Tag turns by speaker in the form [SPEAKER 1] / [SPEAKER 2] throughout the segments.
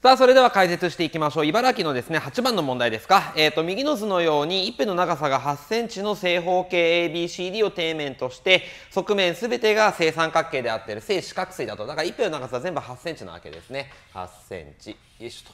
[SPEAKER 1] さあ、それでは解説していきましょう。茨城のですね、8番の問題ですか。えっ、ー、と、右の図のように、一辺の長さが8センチの正方形 ABCD を底面として、側面すべてが正三角形であってる正四角錐だと。だから一辺の長さは全部8センチなわけですね。8センチ。よいしょ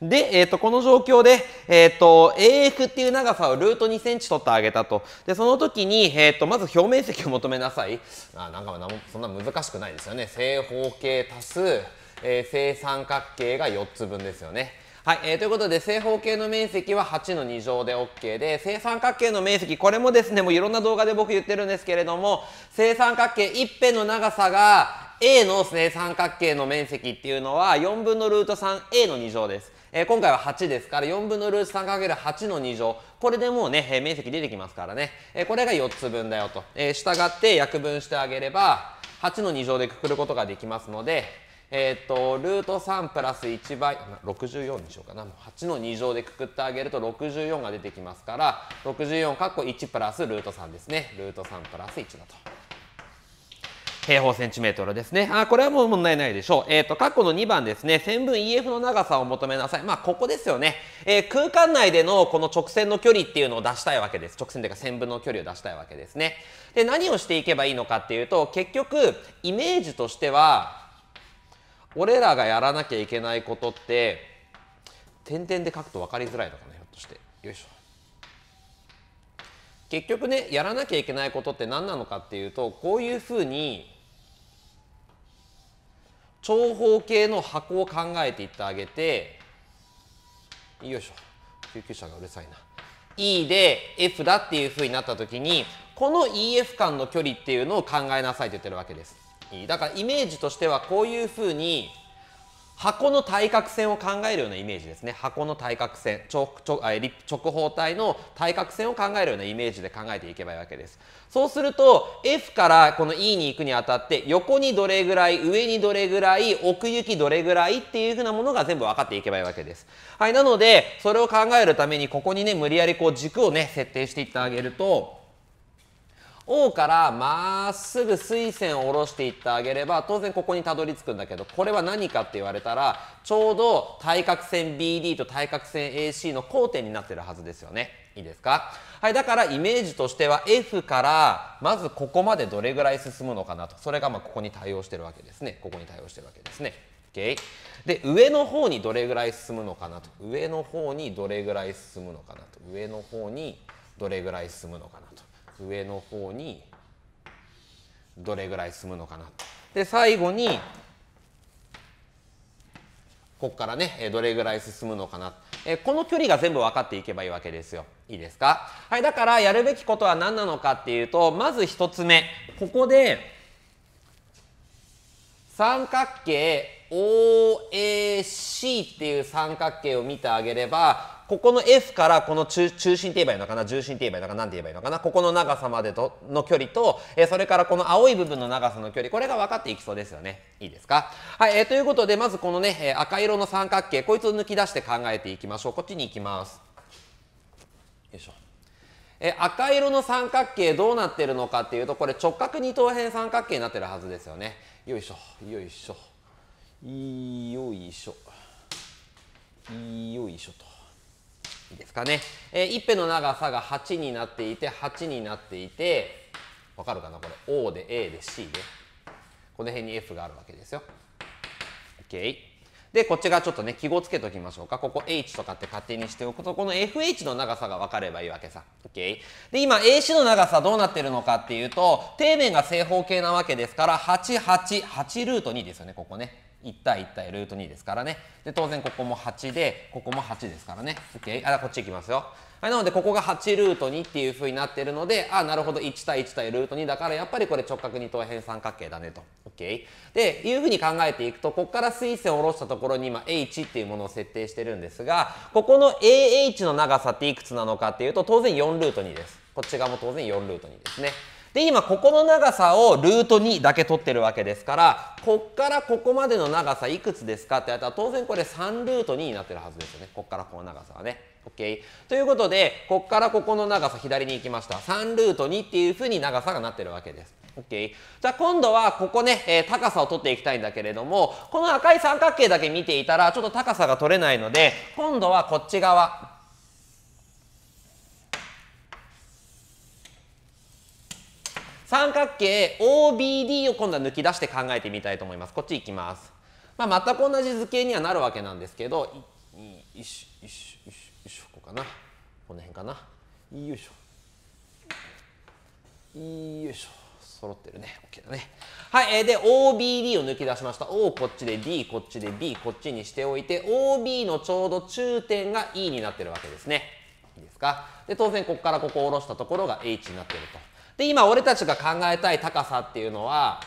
[SPEAKER 1] と。で、えっ、ー、と、この状況で、えっ、ー、と、AF っていう長さをルート2センチ取ってあげたと。で、その時に、えっ、と、まず表面積を求めなさい。あ、なんか、そんな難しくないですよね。正方形足す、えー、正三角形が4つ分ですよね。はい、えー、ということで正方形の面積は8の2乗で OK で正三角形の面積これもですねもういろんな動画で僕言ってるんですけれども正三角形一辺の長さが A の正三角形の面積っていうのは4分のルート 3A の2乗です。えー、今回は8ですから4分のルート 3×8 の2乗これでもうね、えー、面積出てきますからね、えー、これが4つ分だよと、えー、従って約分してあげれば8の2乗でくくることができますのでえっ、と、ルート3プラス1倍、64にしようかな。もう8の2乗でくくってあげると64が出てきますから、64かっこ1プラスルート3ですね。ルート3プラス1だと。平方センチメートルですね。あ、これはもう問題ないでしょう。えっ、と、括弧の2番ですね。線分 EF の長さを求めなさい。まあ、ここですよね。えー、空間内でのこの直線の距離っていうのを出したいわけです。直線というか線分の距離を出したいわけですね。で、何をしていけばいいのかっていうと、結局、イメージとしては、俺らがやらなきゃいけないことって点々で書くと分かりづらいのかなひょっとしてよいしょ結局ねやらなきゃいけないことって何なのかっていうとこういうふうに長方形の箱を考えていってあげてよいしょ救急車がうるさいな E で F だっていうふうになった時にこの EF 間の距離っていうのを考えなさいって言ってるわけです。だからイメージとしてはこういうふうに箱の対角線を考えるようなイメージですね箱の対角線直方体の対角線を考えるようなイメージで考えていけばいいわけですそうすると F からこの E に行くにあたって横にどれぐらい上にどれぐらい奥行きどれぐらいっていうふうなものが全部分かっていけばいいわけですはいなのでそれを考えるためにここにね無理やりこう軸をね設定していってあげると O からまっすぐ水線を下ろしていってあげれば当然ここにたどり着くんだけどこれは何かって言われたらちょうど対角線 BD と対角線 AC の交点になってるはずですよね。いいですかはいだからイメージとしては F からまずここまでどれぐらい進むのかなとそれがまここに対応してるわけですねここに対応してるわけですね。Okay? で上の方にどれぐらい進むのかなと上の方にどれぐらい進むのかなと上の方にどれぐらい進むのかなと。上の方にどれぐらい進むのかなで最後にここからねどれぐらい進むのかなこの距離が全部分かっていけばいいわけですよ。いいですかはいだからやるべきことは何なのかっていうとまず1つ目ここで三角形 OAC っていう三角形を見てあげればここの F からこの中中心って言えばいいのかな重心って言えばいいのかなんて言えばいいのかなここの長さまでとの距離と、えそれからこの青い部分の長さの距離これが分かっていきそうですよねいいですかはい、えー、ということでまずこのね、え赤色の三角形こいつを抜き出して考えていきましょうこっちに行きますよいしょえ赤色の三角形どうなってるのかっていうとこれ直角二等辺三角形になってるはずですよねよいしょよいしょよいしょよいしょとですかね、えー、一辺の長さが8になっていて8になっていてわかるかなこれ O で A で C でこの辺に F があるわけですよ。OK でこっち側ちょっとね記号つけときましょうかここ H とかって勝手にしておくとこの FH の長さが分かればいいわけさ。OK で今 AC の長さどうなってるのかっていうと底面が正方形なわけですから888ルート2ですよねここね。1対1対ルート2ですからね。で、当然ここも8で、ここも8ですからね。OK? あ、こっち行きますよ。はい、なのでここが8ルート2っていうふうになってるので、あ、なるほど、1対1対ルート2だからやっぱりこれ直角二等辺三角形だねと。OK? で、いうふうに考えていくと、ここから水線を下ろしたところに今 H っていうものを設定してるんですが、ここの AH の長さっていくつなのかっていうと、当然4ルート2です。こっち側も当然4ルート2ですね。で今ここの長さをルート2だけ取ってるわけですからこっからここまでの長さいくつですかってやったら当然これ3ルート2になってるはずですよねこっからこの長さはね。OK、ということでこっからここの長さ左に行きました3ルート2っていうふうに長さがなってるわけです。OK、じゃあ今度はここね、えー、高さを取っていきたいんだけれどもこの赤い三角形だけ見ていたらちょっと高さが取れないので今度はこっち側三角形 OBD を今度は抜き出して考えてみたいと思います。こっち行きます。まあ、全く同じ図形にはなるわけなんですけど、いしょ、いしょ、いしょ、いしょ、ここかな。この辺かな。よいしょ。よいしょ。揃ってるね。OK だね。はい。えで、OBD を抜き出しました。O こっちで D こっちで B こっちにしておいて、OB のちょうど中点が E になってるわけですね。いいですか。で、当然、ここからここを下ろしたところが H になってると。で今俺たちが考えたい高さっていうのは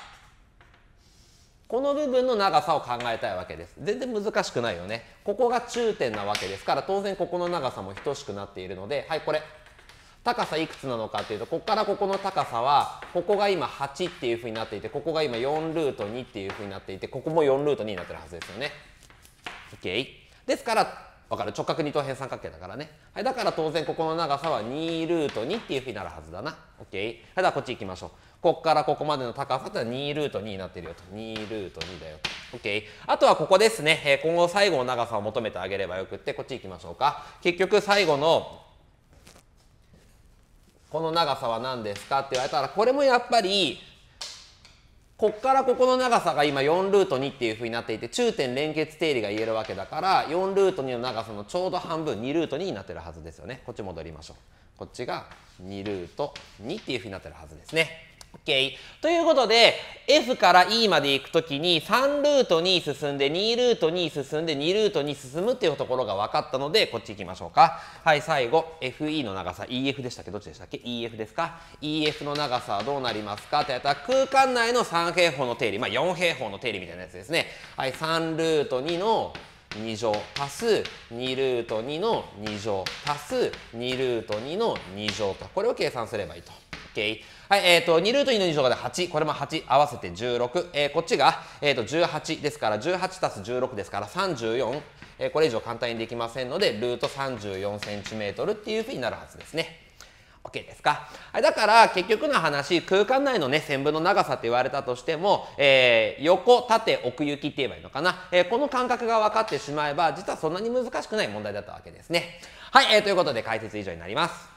[SPEAKER 1] この部分の長さを考えたいわけです全然難しくないよねここが中点なわけですから当然ここの長さも等しくなっているのではいこれ高さいくつなのかっていうとここからここの高さはここが今8っていうふうになっていてここが今4ルート2っていうふうになっていてここも4ルート2になってるはずですよね。OK? ですからわかる直角二等辺三角形だからね。はい、だから当然ここの長さは2ルート2っていうふうになるはずだな。OK? はい、だはこっち行きましょう。こっからここまでの高さってのは2ルート2になってるよと。2ルート2だよと。OK? あとはここですね。えー、今後最後の長さを求めてあげればよくって、こっち行きましょうか。結局最後のこの長さは何ですかって言われたらこれもやっぱりこっからここの長さが今4ルート2っていうふうになっていて中点連結定理が言えるわけだから4ルート2の長さのちょうど半分2ルート2になってるはずですよねこっち戻りましょうこっちが2ルート2っていうふうになってるはずですね OK ということで F から E まで行くときに3ルートに進んで2ルートに進んで2ルートに進むっていうところが分かったのでこっち行きましょうかはい最後 FE の長さ EF でしたっけどっちでしたっけ EF ですか EF の長さはどうなりますかってやったら空間内の3平方の定理まあ4平方の定理みたいなやつですねはい3ルート2の2乗足す2ルート2の2乗足す2ルート2の2乗とこれを計算すればいいと。o k はい、えっ、ー、と、2ルート2の2乗がで8、これも8、合わせて16。えー、こっちが、えっ、ー、と、18ですから、18たす16ですから34。えー、これ以上簡単にできませんので、ルート 34cm っていうふうになるはずですね。OK ですか。はい、だから結局の話、空間内のね、線分の長さって言われたとしても、えー、横、縦、奥行きって言えばいいのかな。えー、この感覚が分かってしまえば、実はそんなに難しくない問題だったわけですね。はい、えー、ということで解説以上になります。